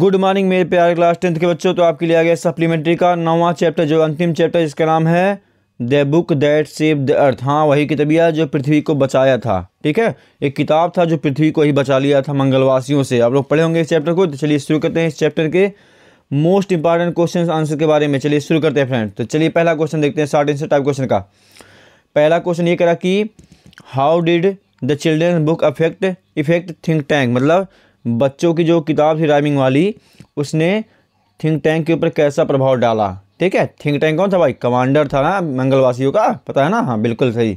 good morning मेरे प्यारे class tenth के बच्चों तो आपके लिए आ गया सप्लीमेंट्री का नौवां चैप्टर जो अंतिम चैप्टर जिसका नाम है the book that save the earth हाँ वही किताबिया जो पृथ्वी को बचाया था ठीक है एक किताब था जो पृथ्वी को ही बचा लिया था मंगलवासियों से आप लोग पढ़े होंगे इस चैप्टर को तो चलिए शुरू करते हैं इस चैप्टर के मोस्ट इंपॉर्टेंट क्वेश्चन आंसर के बारे में चलिए शुरू करते हैं फ्रेंड तो चलिए पहला क्वेश्चन देखते हैं शॉर्ट आंसर टाइप क्वेश्चन का पहला क्वेश्चन ये करा कि how did the children book affect effect think tank मतलब बच्चों की जो किताब थी राइमिंग वाली उसने थिंक टैंक के ऊपर कैसा प्रभाव डाला ठीक है थिंक टैंक कौन था भाई कमांडर था ना मंगलवासियों का पता है ना हाँ बिल्कुल सही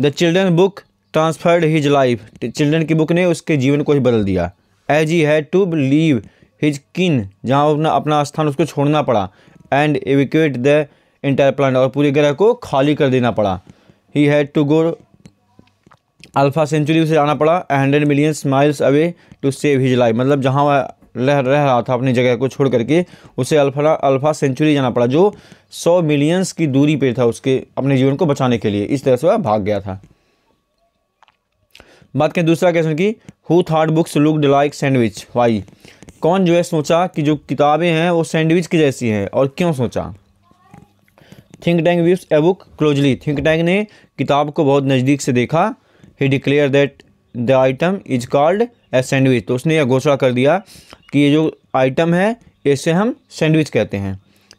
the children book transferred his life children की बुक ने उसके जीवन को ही बदल दिया as he had to leave his kin जहाँ अपना अपना स्थान उसको छोड़ना पड़ा and evacuate the entire plan और पूरे ग्रह को खाली कर देना पड़ा he had to go alpha century उसे जाना पड़ा hundred million miles away to save his life मतलब जहाँ वह रह रहा था अपनी जगह को छोड़ करके उसे अल्फा अल्फा सेंचुरी जाना पड़ा जो सौ मिलियंस की दूरी पर था उसके अपने जीवन को बचाने के लिए इस तरह से वह भाग गया था बात करें दूसरा क्वेश्चन की who thought books looked like sandwich why कौन जो है सोचा कि जो किताबें हैं वो सैंडविच की जैसी हैं और क्यों सोचा think tank views a book closely think tank ने किताब को बहुत नज़दीक से देखा he declare that the item is called a sandwich तो उसने यह घोषणा कर दिया कि ये जो आइटम है इसे हम सैंडविच कहते हैं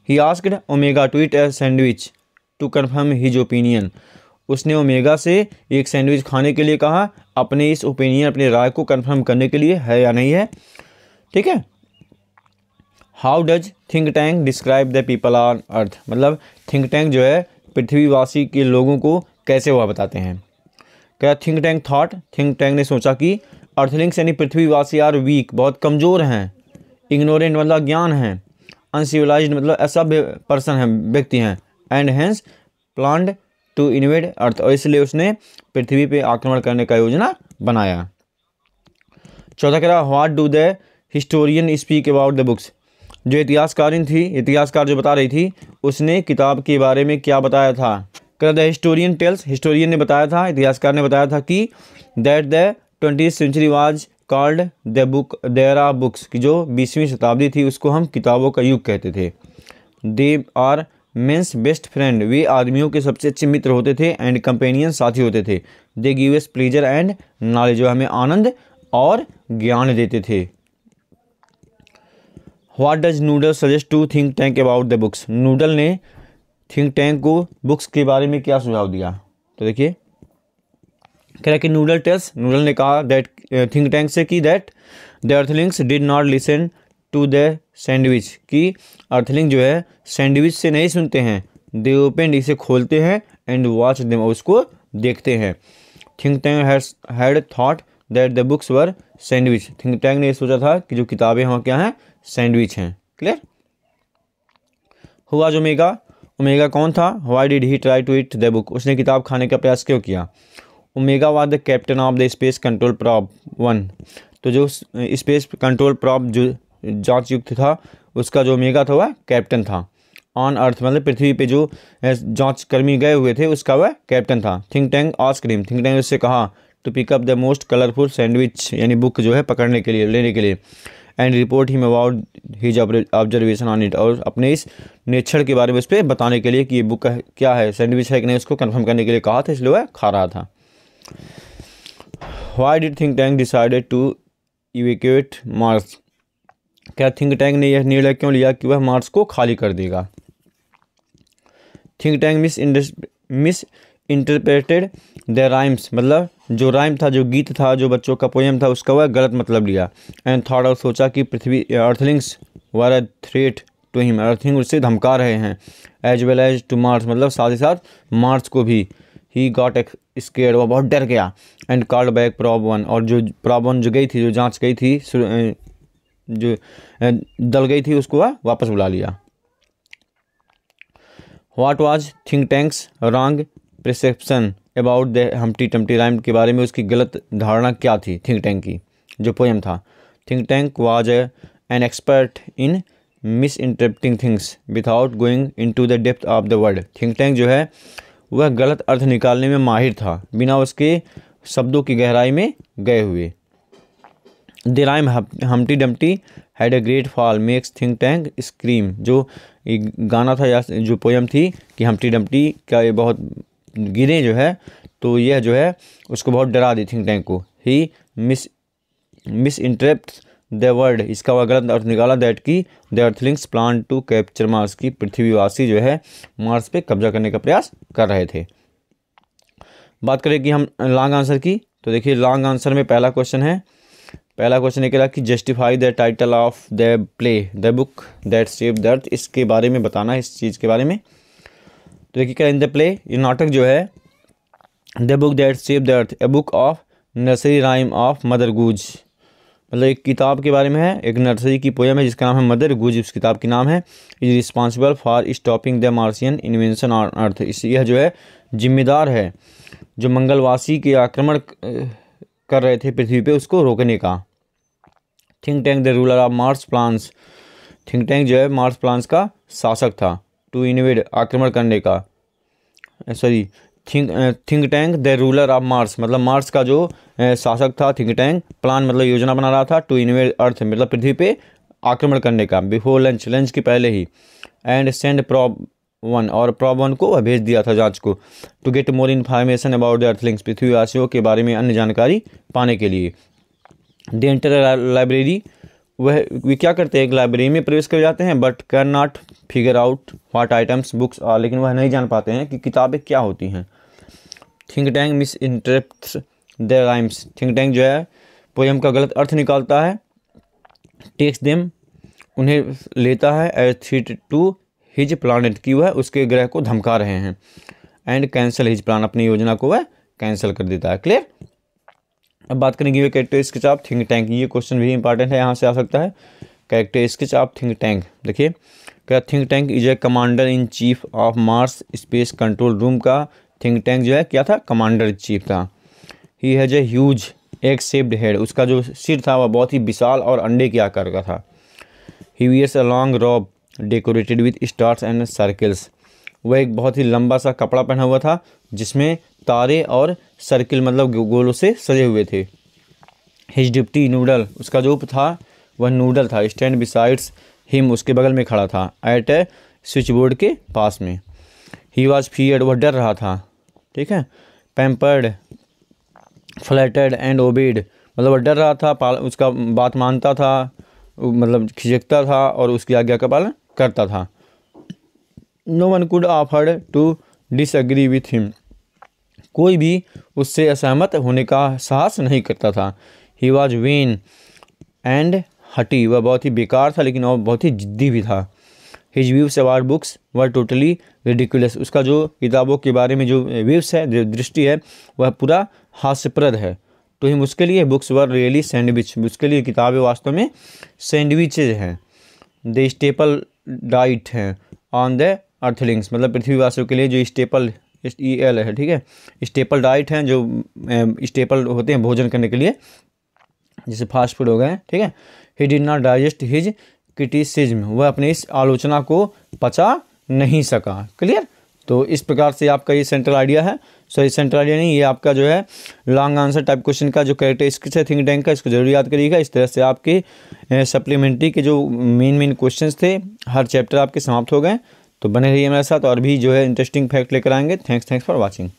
he asked Omega to eat a sandwich to confirm his opinion उसने ओमेगा से एक सैंडविच खाने के लिए कहा अपने इस ओपिनियन अपने राय को कन्फर्म करने के लिए है या नहीं है ठीक है how does think tank describe the people on earth मतलब थिंक टैंक जो है पृथ्वीवासी के लोगों को कैसे हुआ बताते हैं क्या think tank thought think tank ने सोचा कि अर्थलिंग्स यानी पृथ्वीवासी आर वीक बहुत कमज़ोर हैं इग्नोरेंट मतलब ज्ञान है अनसिविलाइज मतलब ऐसा पर्सन है व्यक्ति हैं and hence plan to invade earth और इसलिए उसने पृथ्वी पे आक्रमण करने का योजना बनाया चौथा कह रहा what do the historian speak about the books जो इतिहासकारिन थी इतिहासकार जो बता रही थी उसने किताब के बारे में क्या बताया था कर द हिस्टोरियन टेल्स हिस्टोरियन ने बताया था इतिहासकार ने बताया था कि that the twenty century was called the book there are books की जो बीसवीं शताब्दी थी उसको हम किताबों का युग कहते थे they are men's best friend वे आदमियों के सबसे अच्छे मित्र होते थे एंड कंपेनियन साथी होते थे they give us pleasure and knowledge जो हमें आनंद और ज्ञान देते थे what does noodle suggest to think tank about the books noodle ने थिंक टैंक को बुक्स के बारे में क्या सुझाव दिया तो देखिए कह रहा कि नूडल टेस्ट नूडल ने कहा दैट थिंक टैंक से कि that the earthlings did not listen to the sandwich कि अर्थलिंग जो है सैंडविच से नहीं सुनते हैं दे ओपन इसे खोलते हैं एंड वॉच दम उसको देखते हैं think tank had thought that the books were sandwich think tank ने सोचा था कि जो किताबें वहाँ क्या हैं सैंडविच हैं क्लियर हुआ जो मेगा ओमेगा कौन था why did he try to eat the book उसने किताब खाने का प्रयास क्यों किया Omega was the captain of the space control probe one तो जो स्पेस कंट्रोल प्रॉप जो जांच युक्त था उसका जो ओमेगा था वह कैप्टन था ऑन अर्थ मतलब पृथ्वी पे जो जांच कर्मी गए हुए थे उसका वह कैप्टन था think tank ice cream think tank उससे कहा to pick up the most colourful sandwich यानी बुक जो है पकड़ने के लिए लेने के लिए and report him about his observation on it और अपने इस निरीक्षण के बारे में उस पर बताने के लिए कि ये बुक क्या है सैंडविच है कि नहीं उसको कन्फर्म करने के लिए कहा था इसलिए वह खा रहा था why did think tank decided to evacuate Mars क्या थिंक टैंक ने यह निर्णय क्यों लिया कि वह मार्स को खाली कर देगा think tank mis misinterpreted the rhymes मतलब जो राइम था जो गीत था जो बच्चों का पोएम था उसका वह गलत मतलब लिया एंड थॉट और सोचा कि पृथ्वी earthlings were a threat to him earthling उससे धमका रहे हैं as well as to Mars मतलब साथ ही साथ मार्स को भी ही गॉट स्केयर वह बहुत डर गया एंड कॉल्ड बैक प्रॉबन और जो प्रॉबन जो गई थी जो जाँच गई थी जो दल गई थी उसको वह वापस बुला लिया what was think tank's wrong perception about the Humpty Dumpty rhyme के बारे में उसकी गलत धारणा क्या थी थिंक टैंक की जो पोएम था think tank was an expert in misinterpreting things without going in to the depth of the world think tank जो है वह गलत अर्थ निकालने में माहिर था बिना उसके शब्दों की गहराई में गए हुए the rhyme Humpty Dumpty had a great fall makes think tank scream जो गाना था या जो पोएम थी कि हमटी डमटी का ये बहुत गिरे जो है तो यह जो है उसको बहुत डरा दी थिंक टैंक को he mis misinterpret the world इसका वह गलत अर्थ निकाला दैट की the earthlings plan to capture Mars की पृथ्वीवासी जो है मार्स पे कब्जा करने का प्रयास कर रहे थे बात करें कि हम लॉन्ग आंसर की तो देखिए लॉन्ग आंसर में पहला क्वेश्चन है पहला क्वेश्चन निकला कि justify the title of the play the book that save the earth इसके बारे में बताना इस चीज़ के बारे में तो क्या इन द प्ले ये नाटक जो है the book that save the earth a book of nursery rhyme of Mother Goose मतलब एक किताब के बारे में है एक नर्सरी की पोयम है जिसका नाम है मदर गुज उस किताब की नाम है is responsible for stopping the Martian invention on earth इस यह जो है जिम्मेदार है जो मंगलवासी के आक्रमण कर रहे थे पृथ्वी पे उसको रोकने का think tank the ruler of Mars plans think tank जो है मार्स प्लान्स का शासक था टू इन्वेड आक्रमण करने का sorry think think tank the ruler of Mars मतलब मार्स का जो शासक था थिंक टैंक प्लान मतलब योजना बना रहा था टू इन्वेड अर्थ मतलब पृथ्वी पे आक्रमण करने का बिफोर लंच लंच के पहले ही एंड सेंड प्रॉब वन और प्रॉब वन को भेज दिया था जांच को to get more information about the earthlings पृथ्वीवासियों के बारे में अन्य जानकारी पाने के लिए देंटर लाइब्रेरी वह वे क्या करते हैं एक लाइब्रेरी में प्रवेश कर जाते हैं but can not figure out what items books are लेकिन वह नहीं जान पाते हैं कि किताबें क्या होती हैं think tank misinterpret the rhymes think tank जो है पोएम का गलत अर्थ निकालता है टेक्स देम उन्हें लेता है as threat to his planet की वह उसके ग्रह को धमका रहे हैं एंड कैंसिल हिज प्लान अपनी योजना को वह कैंसिल कर देता है क्लियर अब बात करेंगे ये character sketch of think tank ये क्वेश्चन भी इंपॉर्टेंट है यहाँ से आ सकता है character sketch of think tank देखिए क्या think tank is a commander in chief of Mars space control room का थिंक टैंक जो है क्या था कमांडर चीफ था he has a huge egg shaped head उसका जो सिर था वह बहुत ही विशाल और अंडे के आकार का था he wears a long robe decorated with stars and circles वह एक बहुत ही लंबा सा कपड़ा पहना हुआ था जिसमें तारे और सर्किल मतलब गोलों से सजे हुए थे हिज डिप्टी नूडल उसका जो था वह नूडल था स्टैंड बिसाइड्स हिम उसके बगल में खड़ा था एट ए स्विच बोर्ड के पास में ही वॉज फीयड वह डर रहा था ठीक है पैम्पर्ड फ्लैटेड एंड ओबेड मतलब वह डर रहा था पाल उसका बात मानता था मतलब खिझकता था और उसकी आज्ञा का पालन करता था no one could afford to disagree with him कोई भी उससे असहमत होने का साहस नहीं करता था ही वॉज वेन एंड हटी वह बहुत ही बेकार था लेकिन वह बहुत ही जिद्दी भी था his views about books were totally ridiculous उसका जो किताबों के बारे में जो व्यूस है जो दृष्टि है वह पूरा हास्यप्रद है तो ही उसके लिए बुक्स वर रियली सैंडविच उसके लिए किताबें वास्तव में सैंडविचेज हैं द स्टेपल डाइट हैं ऑन द अर्थलिंग्स मतलब पृथ्वीवासियों के लिए जो स्टेपल ई एल e है ठीक है स्टेपल डाइट हैं जो स्टेपल होते हैं भोजन करने के लिए जैसे फास्ट फूड हो गए ठीक है he did not digest his criticism वह अपने इस आलोचना को पचा नहीं सका क्लियर तो इस प्रकार से आपका ये सेंट्रल आइडिया है सॉरी सेंट्रल आइडिया नहीं ये आपका जो है लॉन्ग आंसर टाइप क्वेश्चन का जो कैरेक्टरिस्टिक्स है थिंक टैंक का इसको जरूर याद करिएगा इस तरह से आपके सप्लीमेंट्री के जो मेन मेन क्वेश्चंस थे हर चैप्टर आपके समाप्त हो गए तो बने रहिए हमारे साथ और भी जो है इंटरेस्टिंग फैक्ट लेकर आएंगे थैंक्स थैंक्स फॉर वॉचिंग